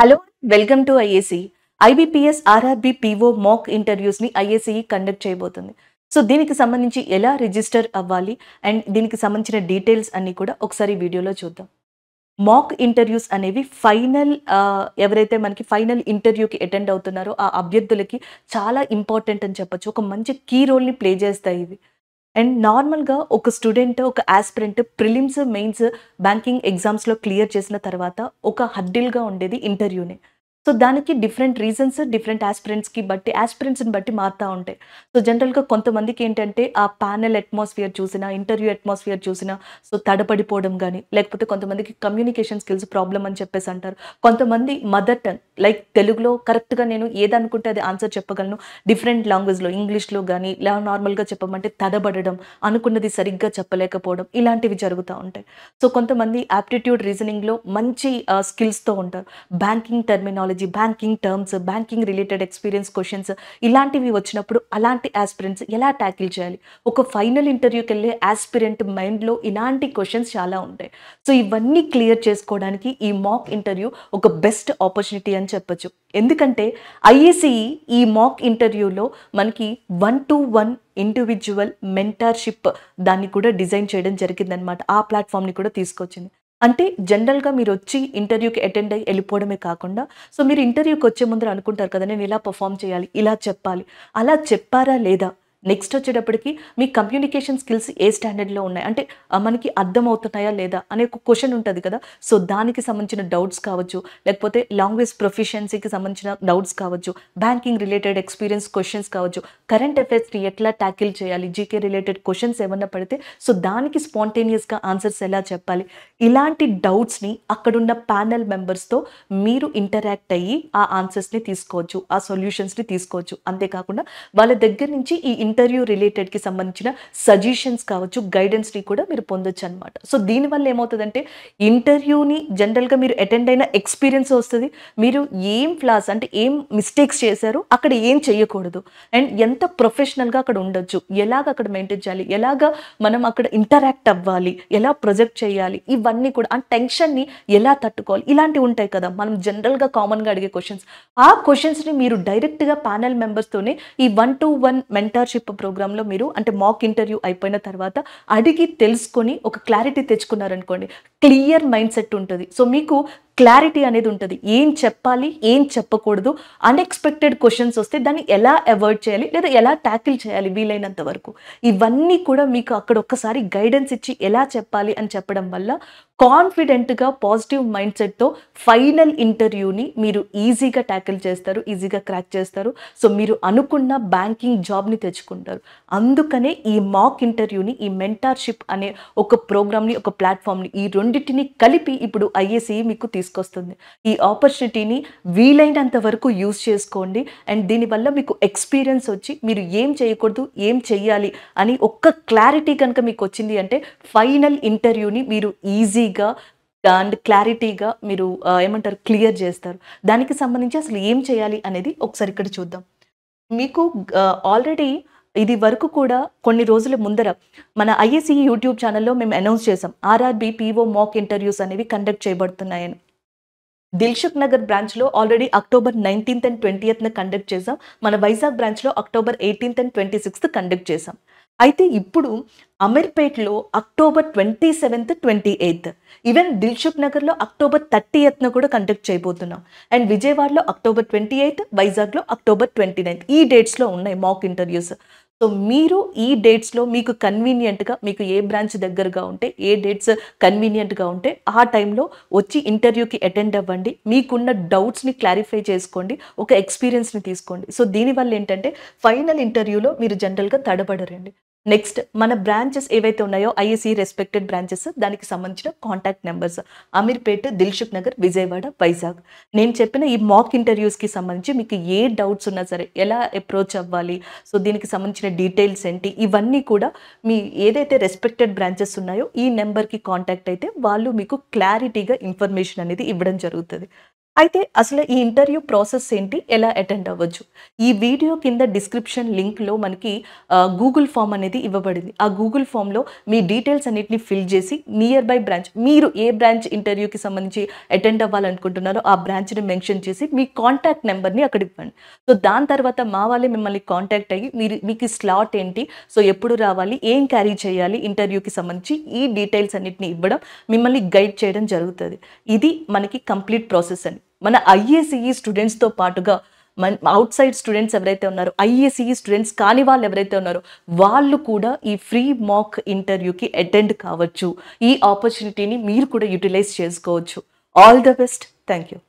hello welcome to IAC IBPS RRB PO mock ఇంటర్వ్యూస్ని IAC conduct చేయబోతుంది so దీనికి సంబంధించి ఎలా రిజిస్టర్ అవ్వాలి అండ్ దీనికి సంబంధించిన డీటెయిల్స్ అన్నీ కూడా ఒకసారి వీడియోలో చూద్దాం మాక్ ఇంటర్వ్యూస్ అనేవి ఫైనల్ ఎవరైతే మనకి ఫైనల్ ఇంటర్వ్యూకి అటెండ్ అవుతున్నారో ఆ అభ్యర్థులకి చాలా ఇంపార్టెంట్ అని చెప్పొచ్చు ఒక మంచి కీ రోల్ని ప్లే చేస్తాయి ఇవి అండ్ నార్మల్గా ఒక స్టూడెంట్ ఒక ఆస్పిరెంట్ ప్రిలిమ్స్ మెయిన్స్ బ్యాంకింగ్ ఎగ్జామ్స్లో క్లియర్ చేసిన తర్వాత ఒక హడ్డిల్గా ఉండేది ఇంటర్వ్యూనే సో దానికి డిఫరెంట్ రీజన్స్ డిఫరెంట్ ఆస్పిరెంట్స్కి బట్టి ఆస్పిరెంట్స్ని బట్టి మారుతూ ఉంటాయి సో జనరల్గా కొంతమందికి ఏంటంటే ఆ ప్యానెల్ అట్మాస్ఫియర్ చూసినా ఇంటర్వ్యూ అట్మాస్ఫియర్ చూసినా సో తడపడిపోవడం కానీ లేకపోతే కొంతమందికి కమ్యూనికేషన్ స్కిల్స్ ప్రాబ్లం అని చెప్పేసి అంటారు కొంతమంది మదర్ టంగ్ లైక్ తెలుగులో కరెక్ట్గా నేను ఏదనుకుంటే అది ఆన్సర్ చెప్పగలను డిఫరెంట్ లాంగ్వేజ్లో ఇంగ్లీష్లో కానీ ఇలా నార్మల్గా చెప్పమంటే తడబడడం అనుకున్నది సరిగ్గా చెప్పలేకపోవడం ఇలాంటివి జరుగుతూ ఉంటాయి సో కొంతమంది యాప్టిట్యూడ్ రీజనింగ్లో మంచి స్కిల్స్తో ఉంటారు banking terminology technology banking terms banking related experience questions ఇలాంటివి వచ్చినప్పుడు అలాంటి ఆస్పిరెంట్స్ ఎలా ట్యాకిల్ చేయాలి ఒక ఫైనల్ ఇంటర్వ్యూకి వెళ్ళే ఆస్పిరెంట్ మైండ్లో ఇలాంటి క్వశ్చన్స్ చాలా ఉంటాయి సో ఇవన్నీ క్లియర్ చేసుకోవడానికి ఈ మాక్ ఇంటర్వ్యూ ఒక బెస్ట్ ఆపర్చునిటీ అని చెప్పొచ్చు ఎందుకంటే ఐఏసిఈ ఈ మాక్ ఇంటర్వ్యూలో మనకి one to one individual mentorship దాన్ని కూడా డిజైన్ చేయడం జరిగిందనమాట ఆ ప్లాట్ఫామ్ని కూడా తీసుకొచ్చింది అంటే జనరల్గా మీరు వచ్చి ఇంటర్వ్యూకి అటెండ్ అయ్యి వెళ్ళిపోవడమే కాకుండా సో మీరు ఇంటర్వ్యూకి వచ్చే ముందర అనుకుంటారు కదా నేను ఇలా పర్ఫామ్ చేయాలి ఇలా చెప్పాలి అలా చెప్పారా లేదా నెక్స్ట్ వచ్చేటప్పటికి మీ కమ్యూనికేషన్ స్కిల్స్ ఏ స్టాండర్డ్లో ఉన్నాయి అంటే మనకి అర్థమవుతున్నాయా లేదా అనే ఒక క్వశ్చన్ ఉంటుంది కదా సో దానికి సంబంధించిన డౌట్స్ కావచ్చు లేకపోతే లాంగ్వేజ్ ప్రొఫిషియన్సీకి సంబంధించిన డౌట్స్ కావచ్చు బ్యాంకింగ్ రిలేటెడ్ ఎక్స్పీరియన్స్ క్వశ్చన్స్ కావచ్చు కరెంట్ అఫేర్స్ని ఎట్లా ట్యాకిల్ చేయాలి జీకే రిలేటెడ్ క్వశ్చన్స్ ఏమన్నా పడితే సో దానికి స్పాంటేనియస్గా ఆన్సర్స్ ఎలా చెప్పాలి ఇలాంటి డౌట్స్ని అక్కడున్న ప్యానల్ మెంబర్స్తో మీరు ఇంటరాక్ట్ అయ్యి ఆ ఆన్సర్స్ని తీసుకోవచ్చు ఆ సొల్యూషన్స్ని తీసుకోవచ్చు అంతేకాకుండా వాళ్ళ దగ్గర నుంచి ఈ ఇంటర్వ్యూ రిలేటెడ్కి సంబంధించిన సజెషన్స్ కావచ్చు గైడెన్స్ని కూడా మీరు పొందొచ్చు అనమాట సో దీనివల్ల ఏమవుతుందంటే ఇంటర్వ్యూని జనరల్గా మీరు అటెండ్ అయిన ఎక్స్పీరియన్స్ వస్తుంది మీరు ఏం ఫ్లాస్ అంటే ఏం మిస్టేక్స్ చేశారు అక్కడ ఏం చేయకూడదు అండ్ ఎంత ప్రొఫెషనల్గా అక్కడ ఉండొచ్చు ఎలాగ అక్కడ మెయింటైన్ చేయాలి ఎలాగ మనం అక్కడ ఇంటరాక్ట్ అవ్వాలి ఎలా ప్రొజెక్ట్ చేయాలి ఇవన్నీ కూడా ఆ టెన్షన్ని ఎలా తట్టుకోవాలి ఇలాంటివి ఉంటాయి కదా మనం జనరల్గా కామన్గా అడిగే క్వశ్చన్స్ ఆ క్వశ్చన్స్ని మీరు డైరెక్ట్గా ప్యానల్ మెంబర్స్తోనే ఈ one to one mentorship internship ప్రోగ్రాంలో మీరు అంటే మాక్ ఇంటర్వ్యూ అయిపోయిన తర్వాత అడిగి తెలుసుకొని ఒక క్లారిటీ తెచ్చుకున్నారనుకోండి క్లియర్ మైండ్ సెట్ ఉంటుంది సో మీకు క్లారిటీ అనేది ఉంటుంది ఏం చెప్పాలి ఏం చెప్పకూడదు అన్ఎక్స్పెక్టెడ్ క్వశ్చన్స్ వస్తే దాన్ని ఎలా అవాయిడ్ చేయాలి లేదా ఎలా ట్యాకిల్ చేయాలి వీలైనంత వరకు ఇవన్నీ కూడా మీకు అక్కడ ఒక్కసారి గైడెన్స్ ఇచ్చి ఎలా చెప్పాలి అని చెప్పడం వల్ల కాన్ఫిడెంట్గా పాజిటివ్ మైండ్ సెట్తో ఫైనల్ ఇంటర్వ్యూని మీరు ఈజీగా ట్యాకిల్ చేస్తారు ఈజీగా క్రాక్ చేస్తారు సో మీరు అనుకున్న బ్యాంకింగ్ జాబ్ని తెచ్చుకో నేర్చుకుంటారు అందుకనే ఈ మాక్ ఇంటర్వ్యూని ఈ మెంటార్షిప్ అనే ఒక ప్రోగ్రామ్ని ఒక ప్లాట్ఫామ్ని ఈ రెండింటిని కలిపి ఇప్పుడు ఐఏసీ మీకు తీసుకొస్తుంది ఈ ఆపర్చునిటీని వీలైనంత వరకు యూజ్ చేసుకోండి అండ్ దీనివల్ల మీకు ఎక్స్పీరియన్స్ వచ్చి మీరు ఏం చేయకూడదు ఏం చేయాలి అని ఒక్క క్లారిటీ కనుక మీకు వచ్చింది అంటే ఫైనల్ ఇంటర్వ్యూని మీరు ఈజీగా అండ్ క్లారిటీగా మీరు ఏమంటారు క్లియర్ చేస్తారు దానికి సంబంధించి అసలు ఏం చేయాలి అనేది ఒకసారి ఇక్కడ చూద్దాం మీకు ఆల్రెడీ ఇది వరకు కూడా కొన్ని రోజుల ముందర మన ఐఏసి యూట్యూబ్ ఛానల్లో మేము అనౌన్స్ చేసాం ఆర్ఆర్బి పీఓ మాక్ ఇంటర్వ్యూస్ అనేవి కండక్ట్ చేయబడుతున్నాయని దిల్షుక్ నగర్ బ్రాంచ్లో ఆల్రెడీ అక్టోబర్ నైన్టీన్త్ అండ్ ట్వంటీయత్న కండక్ట్ చేసాం మన వైజాగ్ బ్రాంచ్లో October eighteenth and twenty sixth conduct చేసాం అయితే ఇప్పుడు అమీర్పేట్లో October twenty seventh twenty eighth even దిల్షుక్ నగర్లో అక్టోబర్ థర్టీ ఎయిత్న కూడా కండక్ట్ చేయబోతున్నాం అండ్ విజయవాడలో అక్టోబర్ ట్వంటీ ఎయిత్ వైజాగ్లో అక్టోబర్ ట్వంటీ నైన్త్ ఈ డేట్స్లో ఉన్నాయి మాక్ ఇంటర్వ్యూస్ సో మీరు ఈ డేట్స్లో మీకు కన్వీనియంట్గా మీకు ఏ బ్రాంచ్ దగ్గరగా ఉంటే ఏ డేట్స్ కన్వీనియంట్గా ఉంటే ఆ టైంలో వచ్చి ఇంటర్వ్యూకి అటెండ్ అవ్వండి మీకున్న డౌట్స్ని క్లారిఫై చేసుకోండి ఒక ఎక్స్పీరియన్స్ని తీసుకోండి సో దీనివల్ల ఏంటంటే ఫైనల్ ఇంటర్వ్యూలో మీరు జనరల్గా తడబడరండి నెక్స్ట్ మన బ్రాంచెస్ ఏవైతే ఉన్నాయో ఐఎస్ఈ రెస్పెక్టెడ్ బ్రాంచెస్ దానికి సంబంధించిన contact numbers Ameerpet Dilsukhnagar Vijayawada Vizag నేను చెప్పిన ఈ మాక్ ఇంటర్వ్యూస్కి సంబంధించి మీకు ఏ డౌట్స్ ఉన్నా సరే ఎలా అప్రోచ్ అవ్వాలి సో దీనికి సంబంధించిన డీటెయిల్స్ ఏంటి ఇవన్నీ కూడా మీ ఏదైతే రెస్పెక్టెడ్ బ్రాంచెస్ ఉన్నాయో ఈ నెంబర్కి కాంటాక్ట్ అయితే వాళ్ళు మీకు క్లారిటీగా ఇన్ఫర్మేషన్ అనేది ఇవ్వడం జరుగుతుంది అయితే అసలు ఈ ఇంటర్వ్యూ ప్రాసెస్ ఏంటి ఎలా అటెండ్ అవ్వచ్చు ఈ వీడియో కింద డిస్క్రిప్షన్ లింక్లో మనకి గూగుల్ ఫామ్ అనేది ఇవ్వబడింది ఆ గూగుల్ ఫామ్లో మీ డీటెయిల్స్ అన్నింటినీ ఫిల్ చేసి నియర్ బై బ్రాంచ్ మీరు ఏ బ్రాంచ్ ఇంటర్వ్యూకి సంబంధించి అటెండ్ అవ్వాలనుకుంటున్నారో ఆ బ్రాంచ్ని మెన్షన్ చేసి మీ కాంటాక్ట్ నెంబర్ని అక్కడ ఇవ్వండి సో దాని తర్వాత మా వాళ్ళే మిమ్మల్ని కాంటాక్ట్ అయ్యి మీరు మీకు స్లాట్ ఏంటి సో ఎప్పుడు రావాలి ఏం క్యారీ చేయాలి ఇంటర్వ్యూకి సంబంధించి ఈ డీటెయిల్స్ అన్నింటినీ ఇవ్వడం మిమ్మల్ని గైడ్ చేయడం జరుగుతుంది ఇది మనకి కంప్లీట్ ప్రాసెస్ అని మన ఐఏసీఈ స్టూడెంట్స్తో e పాటుగా మన అవుట్ సైడ్ స్టూడెంట్స్ ఎవరైతే ఉన్నారో ఐఏసీఈ స్టూడెంట్స్ e కాని వాళ్ళు ఎవరైతే ఉన్నారో వాళ్ళు కూడా ఈ ఫ్రీ మాక్ ఇంటర్వ్యూకి అటెండ్ కావచ్చు ఈ ఆపర్చునిటీని మీరు కూడా యూటిలైజ్ చేసుకోవచ్చు all the best thank you